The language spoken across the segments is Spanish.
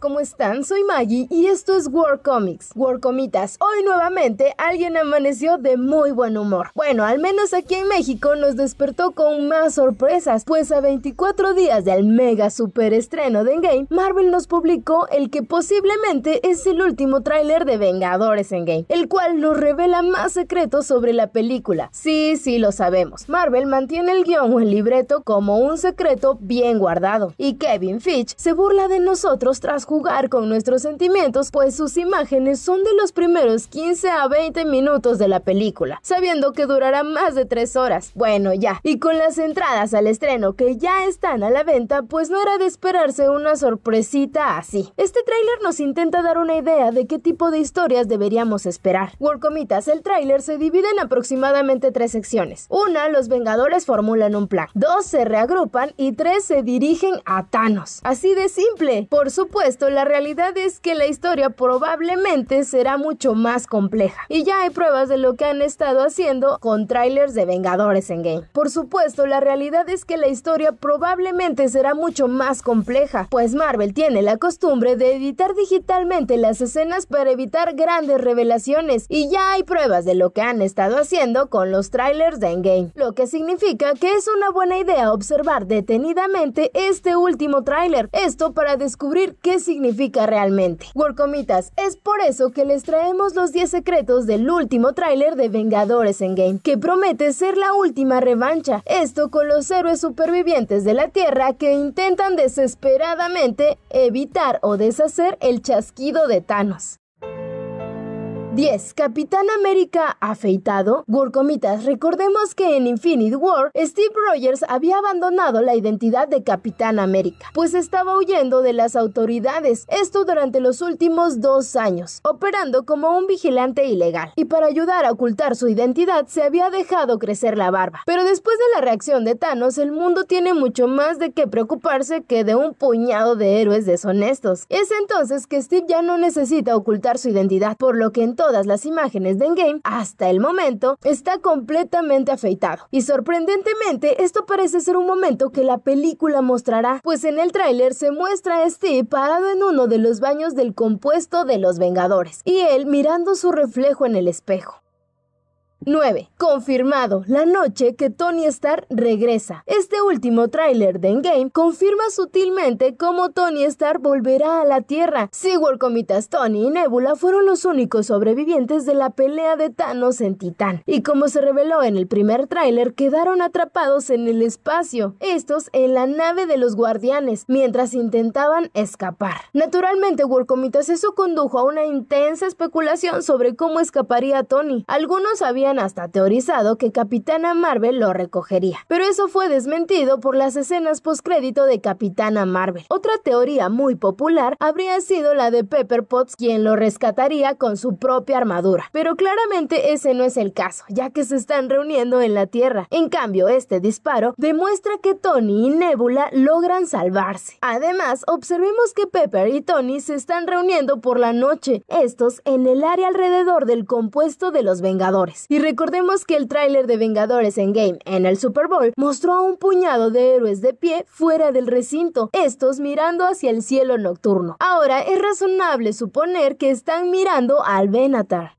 ¿cómo están? Soy Maggie y esto es War Comics, War Comitas. hoy nuevamente alguien amaneció de muy buen humor. Bueno, al menos aquí en México nos despertó con más sorpresas, pues a 24 días del mega super estreno de Endgame, Marvel nos publicó el que posiblemente es el último tráiler de Vengadores Endgame, el cual nos revela más secretos sobre la película. Sí, sí, lo sabemos. Marvel mantiene el guión o el libreto como un secreto bien guardado, y Kevin Fitch se burla de nosotros tras jugar con nuestros sentimientos, pues sus imágenes son de los primeros 15 a 20 minutos de la película, sabiendo que durará más de 3 horas. Bueno, ya. Y con las entradas al estreno que ya están a la venta, pues no era de esperarse una sorpresita así. Este tráiler nos intenta dar una idea de qué tipo de historias deberíamos esperar. Workomitas, el tráiler se divide en aproximadamente tres secciones. Una, los Vengadores formulan un plan. Dos, se reagrupan y tres, se dirigen a Thanos. Así de simple. Por supuesto, supuesto, la realidad es que la historia probablemente será mucho más compleja. Y ya hay pruebas de lo que han estado haciendo con trailers de Vengadores en Game. Por supuesto, la realidad es que la historia probablemente será mucho más compleja, pues Marvel tiene la costumbre de editar digitalmente las escenas para evitar grandes revelaciones y ya hay pruebas de lo que han estado haciendo con los trailers de Endgame, lo que significa que es una buena idea observar detenidamente este último tráiler, esto para descubrir qué significa realmente. Workomitas, es por eso que les traemos los 10 secretos del último tráiler de Vengadores en Game, que promete ser la última revancha, esto con los héroes supervivientes de la Tierra que intentan desesperadamente evitar o deshacer el chasquido de Thanos. 10. Capitán América afeitado. Gurcomitas, recordemos que en Infinite War, Steve Rogers había abandonado la identidad de Capitán América, pues estaba huyendo de las autoridades, esto durante los últimos dos años, operando como un vigilante ilegal. Y para ayudar a ocultar su identidad, se había dejado crecer la barba. Pero después de la reacción de Thanos, el mundo tiene mucho más de qué preocuparse que de un puñado de héroes deshonestos. Es entonces que Steve ya no necesita ocultar su identidad, por lo que entonces todas las imágenes de Endgame hasta el momento, está completamente afeitado. Y sorprendentemente, esto parece ser un momento que la película mostrará, pues en el tráiler se muestra a Steve parado en uno de los baños del compuesto de los Vengadores y él mirando su reflejo en el espejo. 9. Confirmado, la noche que Tony Stark regresa. Este último tráiler de Endgame confirma sutilmente cómo Tony Stark volverá a la Tierra. Sigurd Comitas, Tony y Nebula fueron los únicos sobrevivientes de la pelea de Thanos en Titán, y como se reveló en el primer tráiler, quedaron atrapados en el espacio, estos en la nave de los guardianes, mientras intentaban escapar. Naturalmente, Comitas eso condujo a una intensa especulación sobre cómo escaparía Tony. Algunos habían hasta teorizado que Capitana Marvel lo recogería. Pero eso fue desmentido por las escenas postcrédito de Capitana Marvel. Otra teoría muy popular habría sido la de Pepper Potts quien lo rescataría con su propia armadura. Pero claramente ese no es el caso, ya que se están reuniendo en la Tierra. En cambio, este disparo demuestra que Tony y Nebula logran salvarse. Además, observemos que Pepper y Tony se están reuniendo por la noche, estos en el área alrededor del compuesto de los Vengadores recordemos que el tráiler de Vengadores en Game en el Super Bowl mostró a un puñado de héroes de pie fuera del recinto, estos mirando hacia el cielo nocturno. Ahora es razonable suponer que están mirando al Benatar.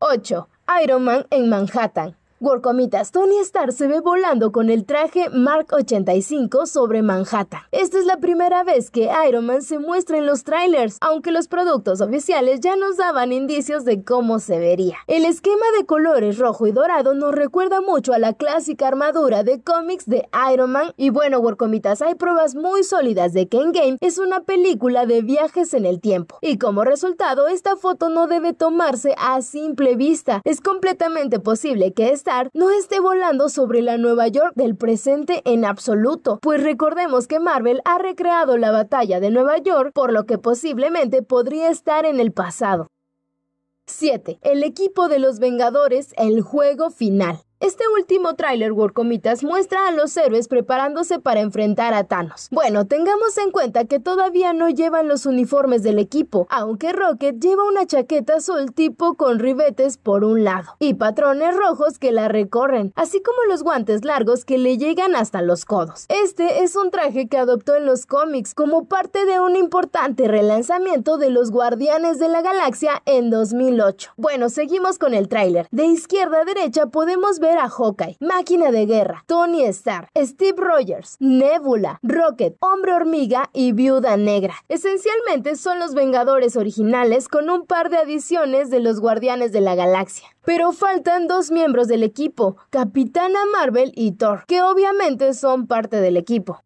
8. Iron Man en Manhattan. Workomitas, Tony Stark se ve volando con el traje Mark 85 sobre Manhattan. Esta es la primera vez que Iron Man se muestra en los trailers, aunque los productos oficiales ya nos daban indicios de cómo se vería. El esquema de colores rojo y dorado nos recuerda mucho a la clásica armadura de cómics de Iron Man. Y bueno, Workomitas, hay pruebas muy sólidas de que Endgame es una película de viajes en el tiempo. Y como resultado, esta foto no debe tomarse a simple vista. Es completamente posible que esta no esté volando sobre la Nueva York del presente en absoluto, pues recordemos que Marvel ha recreado la batalla de Nueva York, por lo que posiblemente podría estar en el pasado. 7. El equipo de los Vengadores, el juego final. Este último tráiler Workomitas muestra a los héroes preparándose para enfrentar a Thanos. Bueno, tengamos en cuenta que todavía no llevan los uniformes del equipo, aunque Rocket lleva una chaqueta azul tipo con ribetes por un lado y patrones rojos que la recorren, así como los guantes largos que le llegan hasta los codos. Este es un traje que adoptó en los cómics como parte de un importante relanzamiento de los Guardianes de la Galaxia en 2008. Bueno, seguimos con el tráiler. De izquierda a derecha podemos ver a Hawkeye, Máquina de Guerra, Tony Stark, Steve Rogers, Nebula, Rocket, Hombre Hormiga y Viuda Negra. Esencialmente son los Vengadores originales con un par de adiciones de los Guardianes de la Galaxia. Pero faltan dos miembros del equipo, Capitana Marvel y Thor, que obviamente son parte del equipo.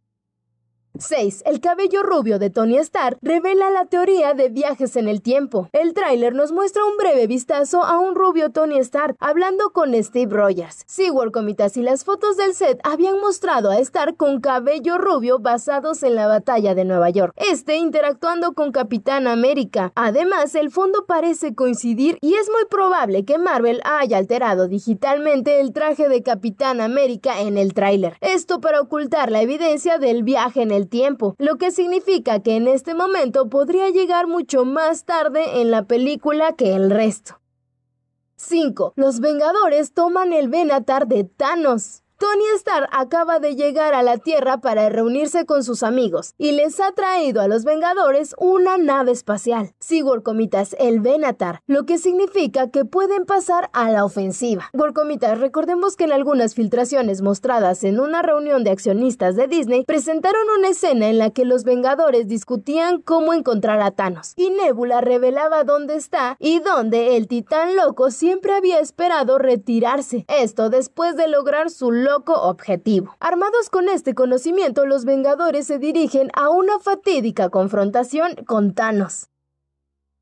6. El cabello rubio de Tony Stark revela la teoría de viajes en el tiempo. El tráiler nos muestra un breve vistazo a un rubio Tony Stark hablando con Steve Rogers. Seward Comitas y las fotos del set habían mostrado a Stark con cabello rubio basados en la batalla de Nueva York. Este interactuando con Capitán América. Además, el fondo parece coincidir y es muy probable que Marvel haya alterado digitalmente el traje de Capitán América en el tráiler. Esto para ocultar la evidencia del viaje en el tiempo, lo que significa que en este momento podría llegar mucho más tarde en la película que el resto. 5. Los Vengadores toman el Benatar de Thanos. Tony Stark acaba de llegar a la Tierra para reunirse con sus amigos y les ha traído a los Vengadores una nave espacial. Sigurd Comitas el Venatar, lo que significa que pueden pasar a la ofensiva. Gorkomitas, recordemos que en algunas filtraciones mostradas en una reunión de accionistas de Disney presentaron una escena en la que los Vengadores discutían cómo encontrar a Thanos y Nebula revelaba dónde está y dónde el titán loco siempre había esperado retirarse. Esto después de lograr su logro objetivo. Armados con este conocimiento, los Vengadores se dirigen a una fatídica confrontación con Thanos.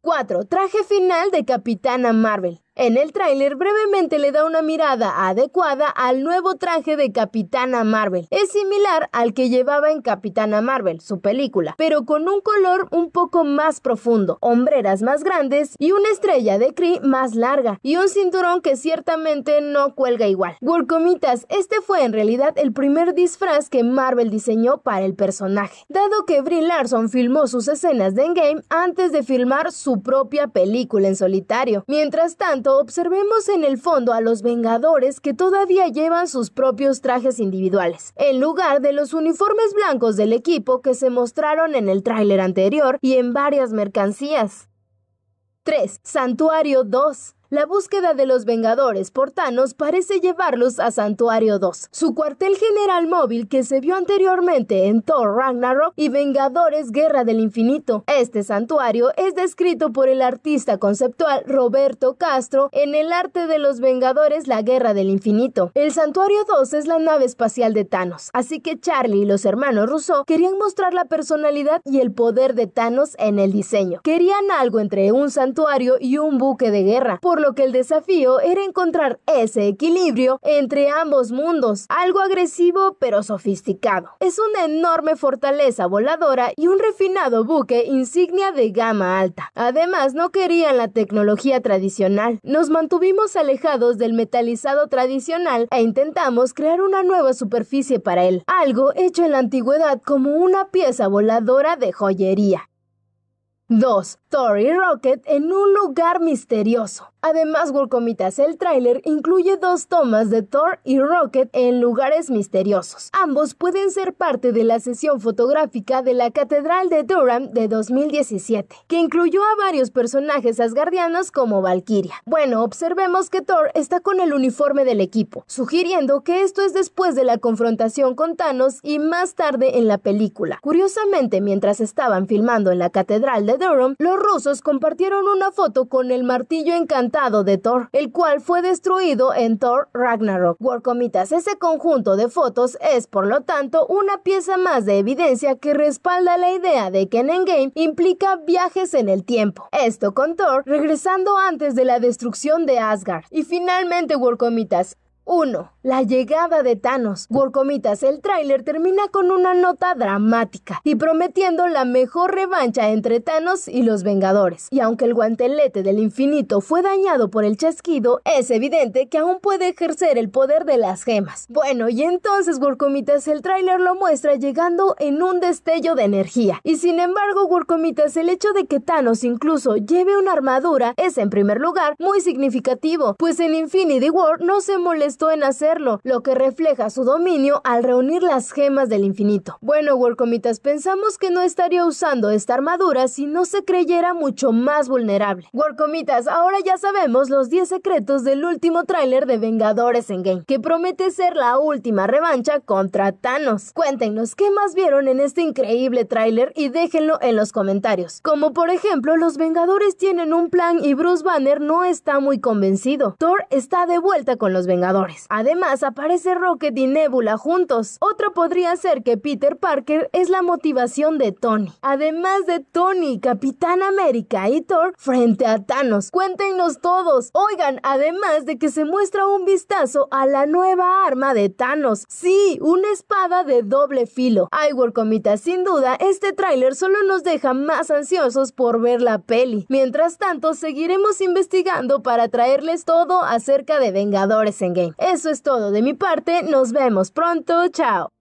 4. Traje final de Capitana Marvel. En el tráiler brevemente le da una mirada adecuada al nuevo traje de Capitana Marvel. Es similar al que llevaba en Capitana Marvel, su película, pero con un color un poco más profundo, hombreras más grandes y una estrella de Kree más larga y un cinturón que ciertamente no cuelga igual. Gorcomitas, este fue en realidad el primer disfraz que Marvel diseñó para el personaje, dado que Brie Larson filmó sus escenas de Endgame antes de filmar su propia película en solitario. Mientras tanto, observemos en el fondo a los Vengadores que todavía llevan sus propios trajes individuales, en lugar de los uniformes blancos del equipo que se mostraron en el tráiler anterior y en varias mercancías. 3. Santuario 2 la búsqueda de los Vengadores por Thanos parece llevarlos a Santuario 2, su cuartel general móvil que se vio anteriormente en Thor Ragnarok y Vengadores Guerra del Infinito. Este santuario es descrito por el artista conceptual Roberto Castro en el arte de los Vengadores La Guerra del Infinito. El Santuario 2 es la nave espacial de Thanos, así que Charlie y los hermanos Rousseau querían mostrar la personalidad y el poder de Thanos en el diseño. Querían algo entre un santuario y un buque de guerra, lo que el desafío era encontrar ese equilibrio entre ambos mundos, algo agresivo pero sofisticado. Es una enorme fortaleza voladora y un refinado buque insignia de gama alta. Además, no querían la tecnología tradicional. Nos mantuvimos alejados del metalizado tradicional e intentamos crear una nueva superficie para él, algo hecho en la antigüedad como una pieza voladora de joyería. 2. Thor Rocket en un lugar misterioso. Además, Workomitas, el tráiler incluye dos tomas de Thor y Rocket en lugares misteriosos. Ambos pueden ser parte de la sesión fotográfica de la Catedral de Durham de 2017, que incluyó a varios personajes asgardianos como Valkyria. Bueno, observemos que Thor está con el uniforme del equipo, sugiriendo que esto es después de la confrontación con Thanos y más tarde en la película. Curiosamente, mientras estaban filmando en la Catedral de Durham, los rusos compartieron una foto con el martillo encantado de Thor, el cual fue destruido en Thor Ragnarok. Gorkomitas, ese conjunto de fotos es, por lo tanto, una pieza más de evidencia que respalda la idea de que en Endgame implica viajes en el tiempo. Esto con Thor regresando antes de la destrucción de Asgard. Y finalmente, Warcomitas. 1. La llegada de Thanos. Gorcomitas, el tráiler termina con una nota dramática y prometiendo la mejor revancha entre Thanos y los Vengadores. Y aunque el guantelete del infinito fue dañado por el chasquido, es evidente que aún puede ejercer el poder de las gemas. Bueno, y entonces Gorcomitas, el tráiler lo muestra llegando en un destello de energía. Y sin embargo, Gorcomitas, el hecho de que Thanos incluso lleve una armadura es en primer lugar muy significativo, pues en Infinity War no se molesta en hacerlo, lo que refleja su dominio al reunir las gemas del infinito. Bueno, Warcomitas, pensamos que no estaría usando esta armadura si no se creyera mucho más vulnerable. Warcomitas, ahora ya sabemos los 10 secretos del último tráiler de Vengadores en Game, que promete ser la última revancha contra Thanos. Cuéntenos qué más vieron en este increíble tráiler y déjenlo en los comentarios. Como por ejemplo, los Vengadores tienen un plan y Bruce Banner no está muy convencido. Thor está de vuelta con los Vengadores. Además, aparece Rocket y Nebula juntos. Otro podría ser que Peter Parker es la motivación de Tony. Además de Tony, Capitán América y Thor frente a Thanos. Cuéntenos todos. Oigan, además de que se muestra un vistazo a la nueva arma de Thanos. Sí, una espada de doble filo. Ay, Comita, sin duda, este tráiler solo nos deja más ansiosos por ver la peli. Mientras tanto, seguiremos investigando para traerles todo acerca de Vengadores en Game. Eso es todo de mi parte, nos vemos pronto, chao.